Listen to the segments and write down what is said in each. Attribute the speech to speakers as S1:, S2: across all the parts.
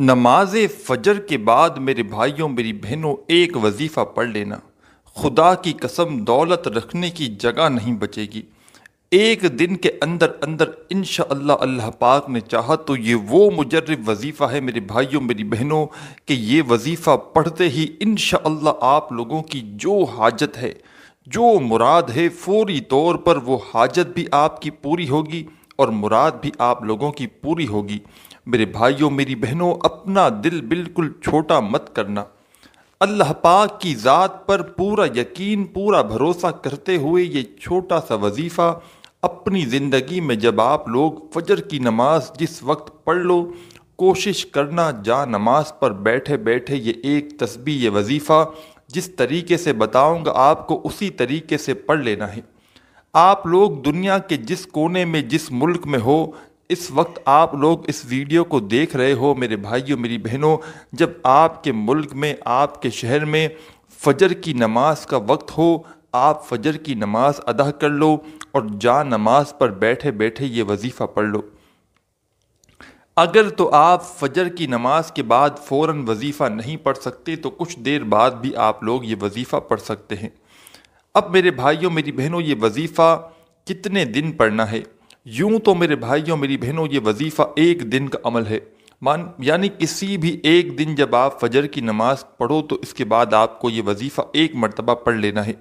S1: नमाज फजर के बाद मेरे भाइयों मेरी बहनों एक वजीफ़ा पढ़ लेना खुदा की कसम दौलत रखने की जगह नहीं बचेगी एक दिन के अंदर अंदर इन अल्लाह पाक ने चाहा तो ये वो मुजरब वजीफ़ा है मेरे भाइयों मेरी बहनों कि ये वजीफ़ा पढ़ते ही इन आप लोगों की जो हाजत है जो मुराद है फौरी तौर पर वो हाजत भी आपकी पूरी होगी और मुराद भी आप लोगों की पूरी होगी मेरे भाइयों मेरी बहनों अपना दिल बिल्कुल छोटा मत करना अल्लाह पाक की ज़ात पर पूरा यकीन पूरा भरोसा करते हुए ये छोटा सा वजीफ़ा अपनी ज़िंदगी में जब आप लोग फजर की नमाज जिस वक्त पढ़ लो कोशिश करना जा नमाज पर बैठे बैठे ये एक तस्बी ये वजीफ़ा जिस तरीके से बताऊंगा आपको उसी तरीके से पढ़ लेना है आप लोग दुनिया के जिस कोने में जिस मुल्क में हो इस वक्त आप लोग इस वीडियो को देख रहे हो मेरे भाइयों मेरी बहनों जब आपके मुल्क में आपके शहर में फजर की नमाज का वक्त हो आप फजर की नमाज अदा कर लो और जा नमाज पर बैठे बैठे ये वजीफ़ा पढ़ लो अगर तो आप फजर की नमाज के बाद फ़ौर वजीफ़ा नहीं पढ़ सकते तो कुछ देर बाद भी आप लोग ये वजीफ़ा पढ़ सकते हैं अब मेरे भाइयों मेरी बहनों ये वजीफ़ा कितने दिन पढ़ना है यूं तो मेरे भाइयों मेरी बहनों ये वजीफ़ा एक दिन का अमल है मान यानी किसी भी एक दिन जब आप फजर की नमाज़ पढ़ो तो इसके बाद आपको ये वजीफ़ा एक मरतबा पढ़ लेना है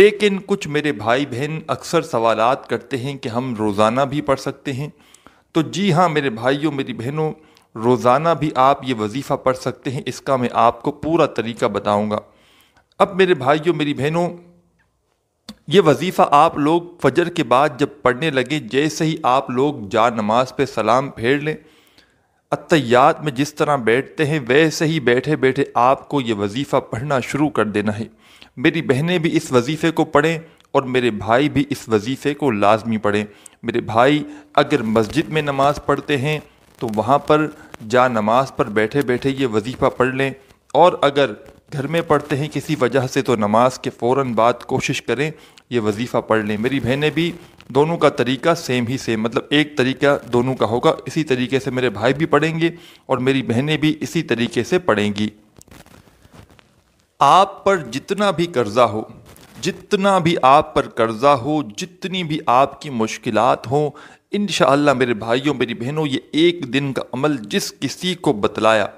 S1: लेकिन कुछ मेरे भाई बहन अक्सर सवाल करते हैं कि हम रोज़ाना भी पढ़ सकते हैं तो जी हाँ मेरे भाइयों मेरी बहनों रोज़ाना भी आप ये वजीफ़ा पढ़ सकते हैं इसका मैं आपको पूरा तरीका बताऊँगा अब मेरे भाइयों मेरी बहनों ये वजीफ़ा आप लोग फजर के बाद जब पढ़ने लगे जैसे ही आप लोग जा नमाज पे सलाम फेर लें अतयात में जिस तरह बैठते हैं वैसे ही बैठे बैठे आपको ये वजीफ़ा पढ़ना शुरू कर देना है मेरी बहनें भी इस वजीफ़े को पढ़ें और मेरे भाई भी इस वजीफ़े को लाजमी पढ़ें मेरे भाई अगर मस्जिद में नमाज़ पढ़ते हैं तो वहाँ पर जा नमाज पर बैठे बैठे ये वजीफ़ा पढ़ लें और अगर घर में पढ़ते हैं किसी वजह से तो नमाज के फ़ौर बाद कोशिश करें ये वजीफ़ा पढ़ लें मेरी बहनें भी दोनों का तरीका सेम ही सेम मतलब एक तरीका दोनों का होगा इसी तरीके से मेरे भाई भी पढ़ेंगे और मेरी बहनें भी इसी तरीके से पढ़ेंगी आप पर जितना भी कर्ज़ा हो जितना भी आप पर कर्ज़ा हो जितनी भी आपकी मुश्किल हों इन मेरे भाइयों मेरी बहनों ये एक दिन का अमल जिस किसी को बतलाया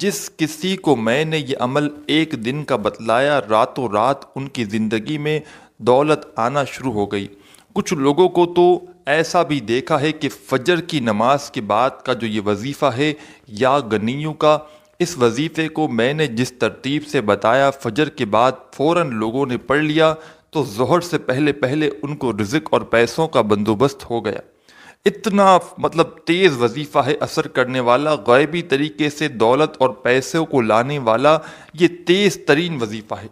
S1: जिस किसी को मैंने ये अमल एक दिन का बतलाया रातों रात उनकी ज़िंदगी में दौलत आना शुरू हो गई कुछ लोगों को तो ऐसा भी देखा है कि फजर की नमाज के बाद का जो ये वजीफ़ा है या गनीयों का इस वजीफ़े को मैंने जिस तरतीब से बताया फजर के बाद फ़ौर लोगों ने पढ़ लिया तो जहर से पहले पहले उनको रिज़क और पैसों का बंदोबस्त हो गया इतना मतलब तेज़ वजीफ़ा है असर करने वाला गैबी तरीके से दौलत और पैसों को लाने वाला ये तेज़ तरीन वजीफ़ा है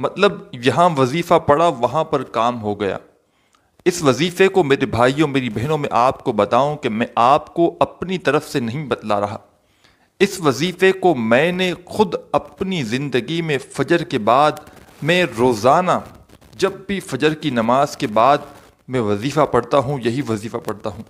S1: मतलब यहाँ वजीफ़ा पड़ा वहाँ पर काम हो गया इस वजीफ़े को मेरे भाइयों मेरी बहनों में आपको बताऊं कि मैं आपको अपनी तरफ से नहीं बतला रहा इस वजीफ़े को मैंने खुद अपनी ज़िंदगी में फजर के बाद मैं रोज़ाना जब भी फजर की नमाज के बाद मैं वजीफ़ा पढ़ता हूँ यही वजीफ़ा पढ़ता हूँ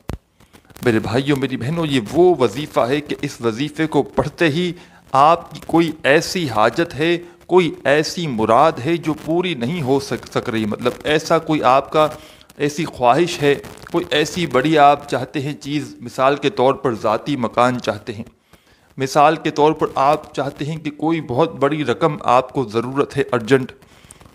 S1: मेरे भाइयों मेरी बहनों ये वो वजीफ़ा है कि इस वजीफ़े को पढ़ते ही आपकी कोई ऐसी हाजत है कोई ऐसी मुराद है जो पूरी नहीं हो सक सक रही मतलब ऐसा कोई आपका ऐसी ख्वाहिश है कोई ऐसी बड़ी आप चाहते हैं चीज़ मिसाल के तौर पर ज़ाती मकान चाहते हैं मिसाल के तौर पर आप चाहते हैं कि कोई बहुत बड़ी रकम आपको ज़रूरत है अर्जेंट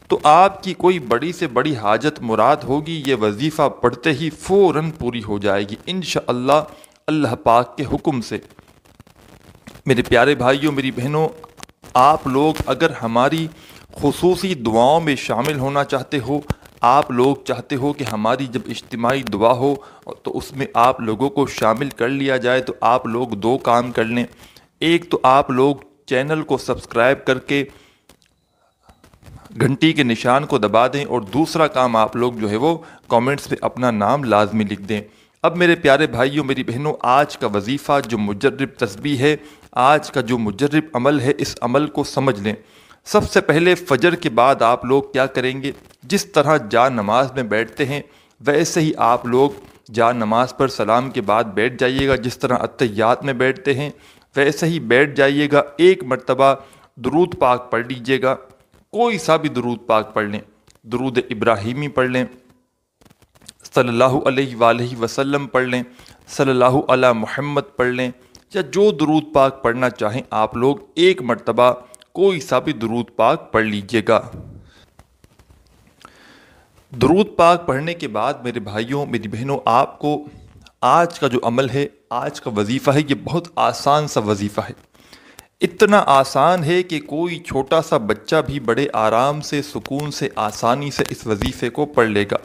S1: तो आपकी कोई बड़ी से बड़ी हाजत मुराद होगी ये वजीफ़ा पढ़ते ही फ़ौर पूरी हो जाएगी इन अल्लाह पाक के हुक्म से मेरे प्यारे भाइयों मेरी बहनों आप लोग अगर हमारी खसूसी दुआओं में शामिल होना चाहते हो आप लोग चाहते हो कि हमारी जब इज्तमाही दुआ हो तो उसमें आप लोगों को शामिल कर लिया जाए तो आप लोग दो काम कर लें एक तो आप लोग चैनल को सब्सक्राइब करके घंटी के निशान को दबा दें और दूसरा काम आप लोग जो है वो कमेंट्स पे अपना नाम लाजमी लिख दें अब मेरे प्यारे भाइयों मेरी बहनों आज का वजीफ़ा जो मुजरब तस्बी है आज का जो मुजरब अमल है इस अमल को समझ लें सबसे पहले फ़जर के बाद आप लोग क्या करेंगे जिस तरह जा नमाज में बैठते हैं वैसे ही आप लोग जा नमाज पर सलाम के बाद बैठ जाइएगा जिस तरह अत्यात में बैठते हैं वैसे ही बैठ जाइएगा एक मरतबा दरूद पाक पढ़ लीजिएगा कोई सा भी दरूद पाक पढ़ लें दरूद इब्राहिमी पढ़ लें सल्लल्लाहु अलैहि वसल्लम पढ़ लें सल्लल्लाहु अला पढ़ लें या जो दरूद पाक पढ़ना चाहें आप लोग एक मरतबा कोई सा भी दरूद पाक पढ़ लीजिएगा दरूद पाक पढ़ने के बाद मेरे भाइयों मेरी बहनों आपको आज का जो अमल है आज का वजीफ़ा है ये बहुत आसान सा वजीफ़ा है इतना आसान है कि कोई छोटा सा बच्चा भी बड़े आराम से सुकून से आसानी से इस वजीफ़े को पढ़ लेगा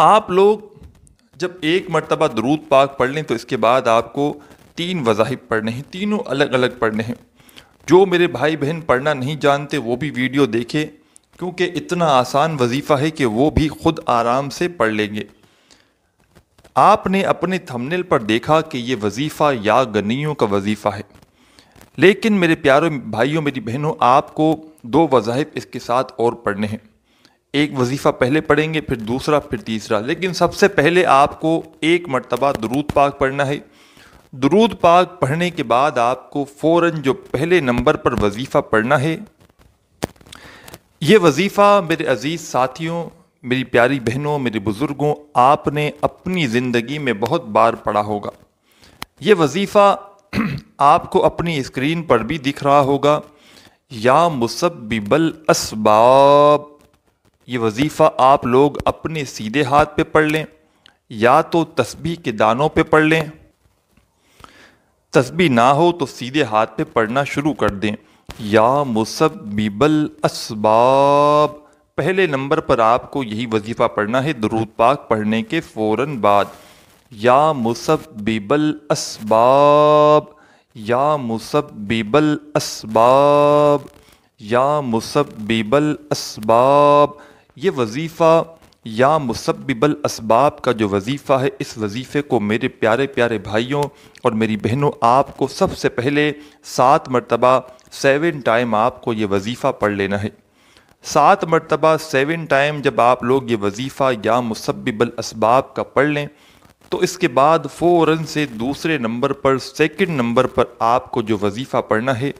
S1: आप लोग जब एक मरतबा दरूद पाक पढ़ लें तो इसके बाद आपको तीन वजाहिब पढ़ने हैं तीनों अलग अलग पढ़ने हैं जो मेरे भाई बहन पढ़ना नहीं जानते वो भी वीडियो देखें क्योंकि इतना आसान वजीफ़ा है कि वो भी ख़ुद आराम से पढ़ लेंगे आपने अपने थंबनेल पर देखा कि ये वजीफ़ा या गनियों का वजीफ़ा है लेकिन मेरे प्यारे भाइयों मेरी बहनों आपको दो वज़ाहिब इसके साथ और पढ़ने हैं एक वजीफ़ा पहले पढ़ेंगे फिर दूसरा फिर तीसरा लेकिन सबसे पहले आपको एक मरतबा दरूद पाक पढ़ना है दरूद पाक पढ़ने के बाद आपको फ़ौर जो पहले नंबर पर वजीफ़ा पढ़ना है ये वजीफ़ा मेरे अज़ीज़ साथियों मेरी प्यारी बहनों मेरे बुज़ुर्गों आपने अपनी ज़िंदगी में बहुत बार पढ़ा होगा ये वजीफ़ा आपको अपनी स्क्रीन पर भी दिख रहा होगा या मुसब्बिबल असबाब ये वजीफ़ा आप लोग अपने सीधे हाथ पे पढ़ लें या तो तस्बी के दानों पे पढ़ लें तस्बी ना हो तो सीधे हाथ पे पढ़ना शुरू कर दें या बीबल असबाब पहले नंबर पर आपको यही वजीफ़ा पढ़ना है दरूद पाक पढ़ने के फ़ौर बाद या बीबल असबाब या बीबल असबाब या बीबल असबाब ये वजीफ़ा या मुसबिबल इसबाब का जो वजीफ़ा है इस वजीफ़े को मेरे प्यारे प्यारे भाइयों और मेरी बहनों आपको सबसे पहले सात मरतबा सेवन टाइम आपको ये वजीफ़ा पढ़ लेना है सात मरतबा सेवन टाइम जब आप लोग ये वजीफ़ा या मुसबिबल इसबाब का पढ़ लें तो इसके बाद फ़ौर से दूसरे नंबर पर सेकेंड नंबर पर आपको जो वजीफ़ा पढ़ना है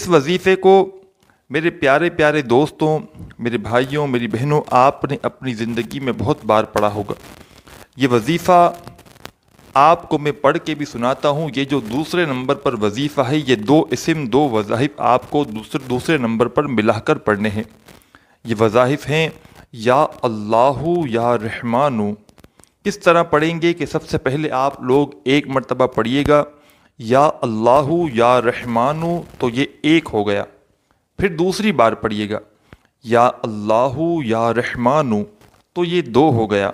S1: इस वजीफ़े को मेरे प्यारे प्यारे दोस्तों मेरे भाइयों मेरी बहनों आपने अपनी ज़िंदगी में बहुत बार पढ़ा होगा ये वजीफ़ा आपको मैं पढ़ के भी सुनाता हूँ ये जो दूसरे नंबर पर वजीफ़ा है ये दो इसम दो वज़ाहिफ आपको दूसरे दूसरे नंबर पर मिलाकर पढ़ने हैं ये वज़ाहिफ हैं या अल्लाह या रहमानु किस तरह पढ़ेंगे कि सबसे पहले आप लोग एक मरतबा पढ़िएगा या अल्लाह या रहमानु तो ये एक हो गया फिर दूसरी बार पढ़िएगा या अल्लाह या रहमानु तो ये दो हो गया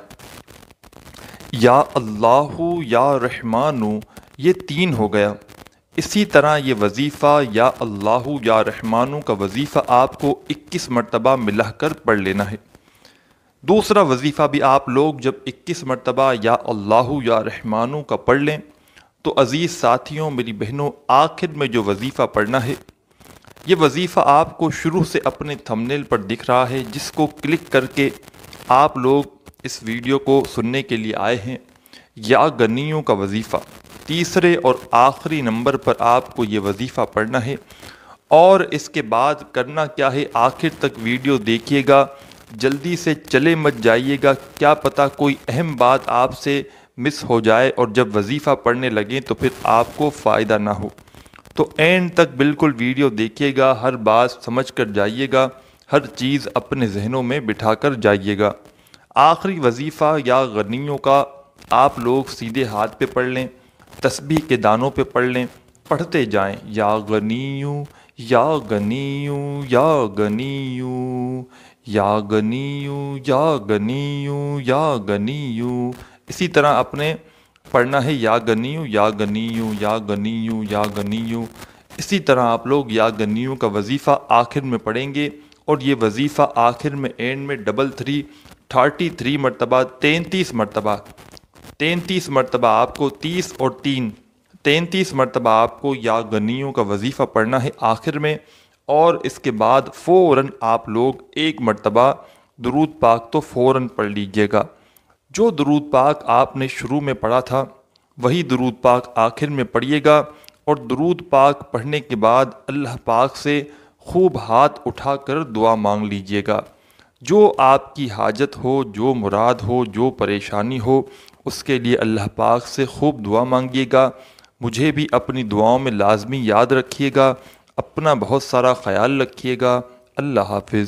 S1: या अल्लाह या रहमानु ये तीन हो गया इसी तरह ये वजीफ़ा या अल्लाह या रहमानु का वजीफ़ा आपको 21 मरतबा मिला कर पढ़ लेना है दूसरा वजीफ़ा भी आप लोग जब 21 मरतबा या अल्लाह या रहमानु का पढ़ लें तो अज़ीज़ साथियों मेरी बहनों आखिर में जो वजीफ़ा पढ़ना है ये वजीफ़ा आपको शुरू से अपने थंबनेल पर दिख रहा है जिसको क्लिक करके आप लोग इस वीडियो को सुनने के लिए आए हैं या गनियों का वजीफ़ा तीसरे और आखिरी नंबर पर आपको ये वजीफ़ा पढ़ना है और इसके बाद करना क्या है आखिर तक वीडियो देखिएगा जल्दी से चले मत जाइएगा क्या पता कोई अहम बात आपसे मिस हो जाए और जब वजीफ़ा पढ़ने लगें तो फिर आपको फ़ायदा ना हो तो एंड तक बिल्कुल वीडियो देखिएगा हर बात समझ कर जाइएगा हर चीज़ अपने जहनों में बिठा कर जाइएगा आखिरी वजीफ़ा या गनियों का आप लोग सीधे हाथ पे पढ़ लें तस्बी के दानों पे पढ़ लें पढ़ते जाएं या गनीयू या गनीयू या गनीयू या गनीयू या गनीयू या गनीयू इसी तरह अपने पढ़ना है या गनीयू या गनीयू या गनीयू या गनीयू इसी तरह आप लोग या गनीयू का वजीफ़ा आखिर में पढ़ेंगे और ये वजीफ़ा आखिर में एंड में डबल थ्री थर्टी थ्री मरतबा तैंतीस मरतबा तैंतीस मरतबा आपको तीस और तीन तैंतीस मरतबा आपको या गनीयों का वजीफ़ा पढ़ना है आखिर में और इसके बाद फ़ौर आप लोग एक मरतबा दरूद पाक तो फ़ौर पढ़ लीजिएगा जो दरूद पाक आपने शुरू में पढ़ा था वही दरूद पाक आखिर में पढ़िएगा और दरूद पाक पढ़ने के बाद अल्लाह पाक से खूब हाथ उठाकर दुआ मांग लीजिएगा जो आपकी हाजत हो जो मुराद हो जो परेशानी हो उसके लिए अल्लाह पाक से खूब दुआ मांगिएगा मुझे भी अपनी दुआओं में लाजमी याद रखिएगा अपना बहुत सारा ख्याल रखिएगा अल्लाह हाफिज़